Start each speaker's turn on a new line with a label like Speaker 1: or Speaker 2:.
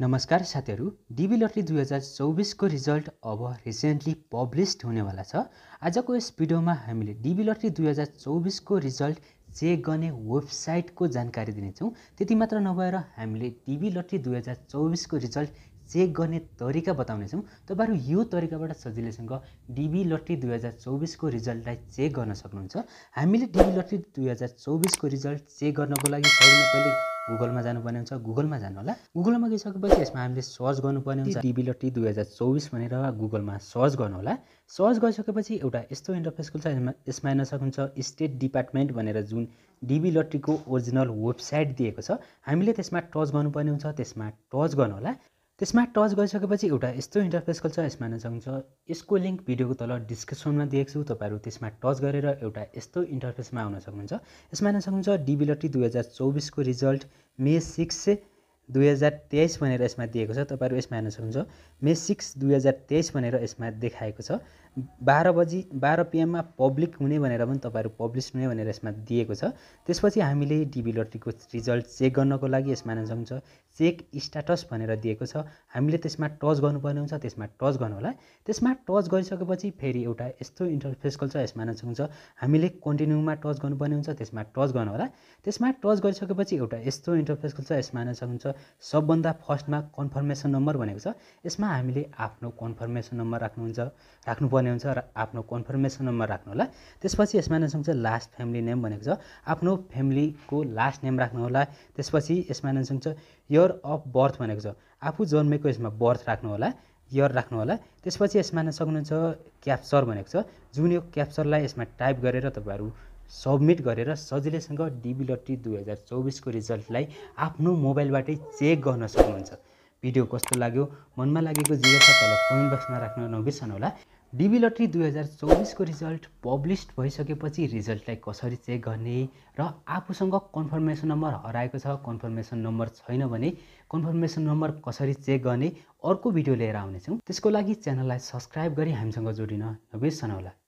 Speaker 1: नमस्कार साथीहरू DB lottery दुई हजार चौबिसको रिजल्ट अब रिसेन्टली पब्लिस्ड हुनेवाला छ आजको यस भिडियोमा हामीले डिबी लटरी दुई हजार चौबिसको रिजल्ट चेक गर्ने वेबसाइटको जानकारी दिनेछौँ त्यति मात्र नभएर हामीले डिबी लटरी दुई हजार चौबिसको रिजल्ट चेक गर्ने तरिका बताउनेछौँ तपाईँहरू यो तरिकाबाट सजिलैसँग डिबी लट्री दुई हजार चौबिसको रिजल्टलाई चेक गर्न सक्नुहुन्छ हामीले डिबी लट्री दुई हजार चौबिसको रिजल्ट चेक गर्नको लागि सबैले पहिले गुगलमा जानुपर्ने हुन्छ गुगलमा जानु होला गुगलमा गइसकेपछि यसमा हामीले सर्च गर्नुपर्ने हुन्छ टी दुई हजार चौबिस भनेर गुगलमा सर्च गर्नु होला सर्च गरिसकेपछि एउटा यस्तो इन्टरफेस खुल्छ यसमा हेर्न सक्नुहुन्छ स्टेट डिपार्टमेन्ट भनेर जुन डिबी लट्रीको ओरिजिनल वेबसाइट दिएको छ हामीले त्यसमा टच गर्नुपर्ने हुन्छ त्यसमा टच गर्नु होला त्यसमा टच गरिसकेपछि एउटा यस्तो इन्टरफेस खोल्छ यसमा हेर्न सक्नुहुन्छ यसको लिङ्क भिडियोको तल डिस्क्रिप्सनमा दिएको छु तपाईँहरू त्यसमा टच गरेर एउटा यस्तो इन्टरफेसमा आउन सक्नुहुन्छ यसमा हेर्न सक्नुहुन्छ डिबिलटी दुई हजार चौबिसको रिजल्ट मे सिक्स दुई हजार तेइस भनेर यसमा दिएको छ तपाईँहरू यसमा हेर्न सक्नुहुन्छ मे सिक्स दुई हजार तेइस भनेर यसमा देखाएको छ बाह्र बजी बाह्र पिएममा पब्लिक हुने भनेर पनि तपाईँहरू पब्लिस हुने भनेर यसमा दिएको छ त्यसपछि हामीले डिबी लट्रीको रिजल्ट चेक गर्नको लागि यसमा नजाउँछ चेक स्ट्याटस भनेर दिएको छ हामीले त्यसमा टच गर्नुपर्ने हुन्छ त्यसमा टच गर्नु होला त्यसमा टच गरिसकेपछि फेरि एउटा यस्तो इन्टरफेस खोल्छ यसमा नजाउँछ हामीले कन्टिन्यूमा टच गर्नुपर्ने हुन्छ त्यसमा टच गर्नु होला त्यसमा टच गरिसकेपछि एउटा यस्तो इन्टरफेस खोल्छ यसमा नजाउँछ सबभन्दा फर्स्टमा कन्फर्मेसन नम्बर भनेको छ यसमा हामीले आफ्नो कन्फर्मेसन नम्बर राख्नुहुन्छ राख्नुपर्ने गर्नुपर्ने हुन्छ र आफ्नो कन्फर्मेसन नम्बर राख्नु होला त्यसपछि यसमा नसँग चाहिँ लास्ट फ्यामिली नेम भनेको छ आफ्नो फ्यामिलीको लास्ट नेम राख्नु होला त्यसपछि यसमा नसँग छ इयर अफ बर्थ भनेको छ आफू जन्मेको यसमा बर्थ राख्नु होला इयर राख्नु होला त्यसपछि यसमा सक्नुहुन्छ क्याप्चर भनेको छ जुन यो क्याप्चरलाई यसमा टाइप गरेर तपाईँहरू सबमिट गरेर सजिलैसँग डिबी लट्री दुई हजार चौबिसको रिजल्टलाई आफ्नो मोबाइलबाटै चेक गर्न सक्नुहुन्छ भिडियो कस्तो लाग्यो मनमा लागेको जिज्ञासा तल कमेन्ट बक्समा राख्न नबिर्सनु होला डिबी लट्री दुई हजार चौबिसको रिजल्ट पब्लिस्ड भइसकेपछि रिजल्टलाई कसरी चेक गर्ने र आफूसँग कन्फर्मेसन नम्बर हराएको छ कन्फर्मेसन नम्बर छैन भने कन्फर्मेसन नम्बर कसरी चेक गर्ने अर्को भिडियो लिएर आउनेछौँ त्यसको लागि च्यानललाई सब्सक्राइब गरी हामीसँग जोडिन होला